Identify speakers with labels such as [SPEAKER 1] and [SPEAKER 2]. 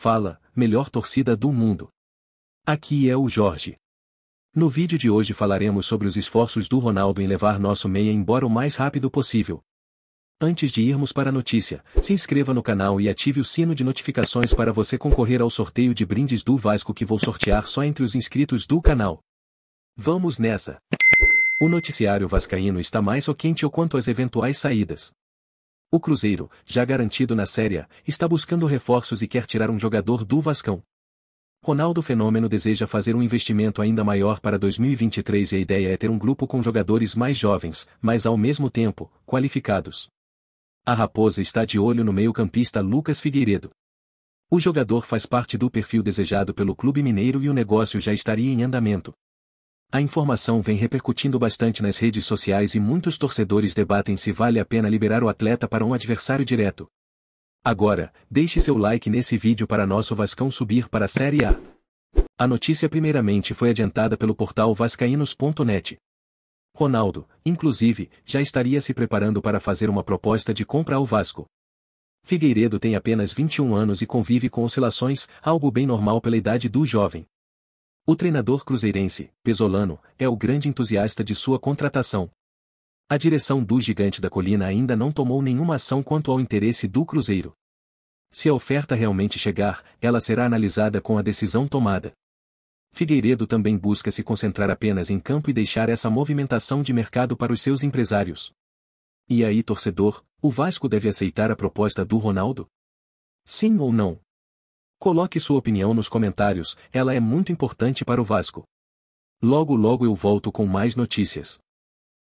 [SPEAKER 1] Fala, melhor torcida do mundo. Aqui é o Jorge. No vídeo de hoje falaremos sobre os esforços do Ronaldo em levar nosso meia embora o mais rápido possível. Antes de irmos para a notícia, se inscreva no canal e ative o sino de notificações para você concorrer ao sorteio de brindes do Vasco que vou sortear só entre os inscritos do canal. Vamos nessa! O noticiário vascaíno está mais ou quente quanto às eventuais saídas. O Cruzeiro, já garantido na Série A, está buscando reforços e quer tirar um jogador do Vascão. Ronaldo Fenômeno deseja fazer um investimento ainda maior para 2023 e a ideia é ter um grupo com jogadores mais jovens, mas ao mesmo tempo, qualificados. A Raposa está de olho no meio-campista Lucas Figueiredo. O jogador faz parte do perfil desejado pelo clube mineiro e o negócio já estaria em andamento. A informação vem repercutindo bastante nas redes sociais e muitos torcedores debatem se vale a pena liberar o atleta para um adversário direto. Agora, deixe seu like nesse vídeo para nosso Vascão subir para a Série A. A notícia primeiramente foi adiantada pelo portal vascaínos.net. Ronaldo, inclusive, já estaria se preparando para fazer uma proposta de compra ao Vasco. Figueiredo tem apenas 21 anos e convive com oscilações, algo bem normal pela idade do jovem. O treinador cruzeirense, Pesolano, é o grande entusiasta de sua contratação. A direção do Gigante da Colina ainda não tomou nenhuma ação quanto ao interesse do Cruzeiro. Se a oferta realmente chegar, ela será analisada com a decisão tomada. Figueiredo também busca se concentrar apenas em campo e deixar essa movimentação de mercado para os seus empresários. E aí, torcedor, o Vasco deve aceitar a proposta do Ronaldo? Sim ou não? Coloque sua opinião nos comentários, ela é muito importante para o Vasco. Logo logo eu volto com mais notícias.